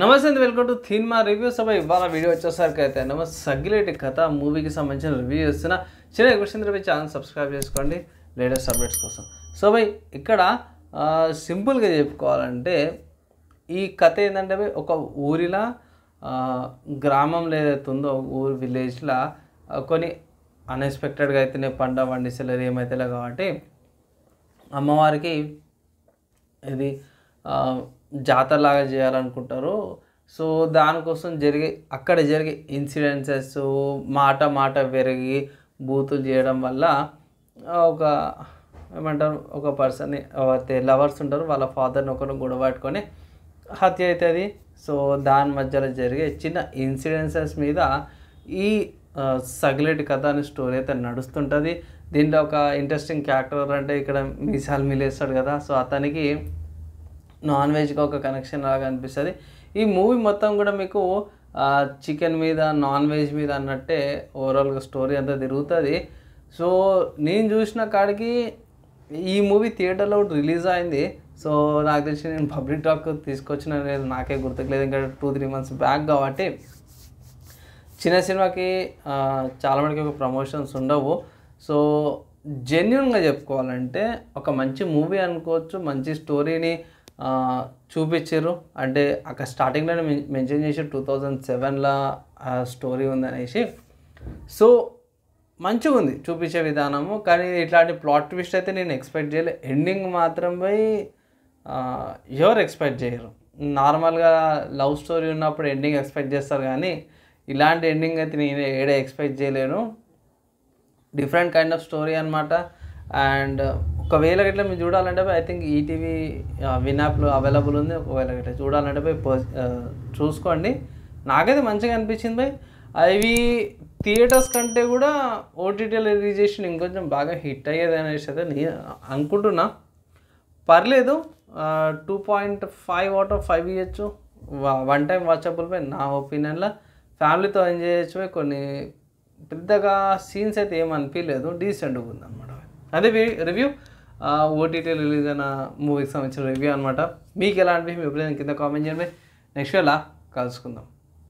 నమస్తే అండి welcome to cinema reviews అబ్బాయి ఇవాళ వీడియో వచ్చేసరికి అయితే నమస్తే సగ్గిలేటి కథ మూవీకి సంబంధించిన రివ్యూ చేస్తున్న చిన్న క్వశ్చన్ రివ్యూ ఛానల్ సబ్స్క్రైబ్ చేసుకోండి లేటెస్ట్ అప్డేట్స్ కోసం సో భయ్ ఇక్కడ సింపుల్గా చెప్పుకోవాలంటే ఈ కథ ఏంటంటే ఒక ఊరిలా గ్రామంలో ఏదైతే ఉందో ఊరు విలేజ్లో కొన్ని అన్ఎక్స్పెక్టెడ్గా అయితేనే పంట పండిస్తలేరు ఏమైతేలే కాబట్టి అమ్మవారికి ఇది జాతరలాగా చేయాలనుకుంటారు సో దానికోసం జరిగే అక్కడ జరిగే ఇన్సిడెన్సెస్ మాట మాట పెరిగి బూతులు చేయడం వల్ల ఒక ఏమంటారు ఒక పర్సన్ ఎవరైతే లవర్స్ ఉంటారు వాళ్ళ ఫాదర్ని ఒకరు గొడవ పట్టుకొని హత్య అవుతుంది సో దాని మధ్యలో జరిగే చిన్న ఇన్సిడెన్సెస్ మీద ఈ సగలెట్ కథ అనే స్టోరీ అయితే నడుస్తుంటుంది దీంట్లో ఒక ఇంట్రెస్టింగ్ క్యారెక్టర్ అంటే ఇక్కడ మీసాల్ మిలేస్తాడు కదా సో అతనికి నాన్ వెజ్కి ఒక కనెక్షన్ లాగా అనిపిస్తుంది ఈ మూవీ మొత్తం కూడా మీకు చికెన్ మీద నాన్ వెజ్ మీద అన్నట్టే ఓవరాల్గా స్టోరీ అంతా తిరుగుతుంది సో నేను చూసిన కాడికి ఈ మూవీ థియేటర్లో రిలీజ్ అయింది సో నాకు తెలిసి నేను పబ్లిక్ టాక్ తీసుకొచ్చిన లేదు నాకే గుర్తుకులేదు ఇంకా టూ త్రీ మంత్స్ బ్యాక్ కాబట్టి చిన్న సినిమాకి చాలా మందికి ఒక ప్రమోషన్స్ ఉండవు సో జెన్యున్గా చెప్పుకోవాలంటే ఒక మంచి మూవీ అనుకోవచ్చు మంచి స్టోరీని చూపించారు అంటే అక్కడ స్టార్టింగ్లోనే మెన్షన్ చేసి టూ థౌజండ్ సెవెన్లో స్టోరీ ఉందనేసి సో మంచిగా ఉంది చూపించే విధానము కానీ ఇట్లాంటి ప్లాట్ ట్విస్ట్ అయితే నేను ఎక్స్పెక్ట్ చేయలే ఎండింగ్ మాత్రం పోయి ఎవరు ఎక్స్పెక్ట్ చేయరు నార్మల్గా లవ్ స్టోరీ ఉన్నప్పుడు ఎండింగ్ ఎక్స్పెక్ట్ చేస్తారు కానీ ఇలాంటి ఎండింగ్ అయితే నేను ఏడే ఎక్స్పెక్ట్ చేయలేను డిఫరెంట్ కైండ్ ఆఫ్ స్టోరీ అనమాట అండ్ ఒకవేళ గట్ల మీరు చూడాలంటే ఐ థింక్ ఈటీవీ విన్ యాప్లో అవైలబుల్ ఉంది ఒకవేళ గట్ల చూడాలంటే పోయి చూసుకోండి నాకైతే మంచిగా అనిపించింది భయ్ అవి థియేటర్స్ కంటే కూడా ఓటీటీలో రిలీజ్ చేసిన ఇంకొంచెం బాగా హిట్ అయ్యేది అనేసి అయితే నేను అనుకుంటున్నా పర్లేదు two point five out of five ఇవ్వచ్చు వన్ టైం వాచబుల్ పై నా ఒపీనియన్లో ఫ్యామిలీతో ఎంజాయ్ చేయొచ్చు కొన్ని పెద్దగా సీన్స్ అయితే ఏమనిపించలేదు అనిపించలేదు డీసెంట్గా ఉందన్నమాట అదే రివ్యూ ఓటీటీ రిలీజ్ అయిన మూవీకి సంబంధించిన రివ్యూ అనమాట మీకు ఎలా మీ ఒపీనియన్ కింద కామెంట్ చేయండి నెక్స్ట్ ఎలా కలుసుకుందాం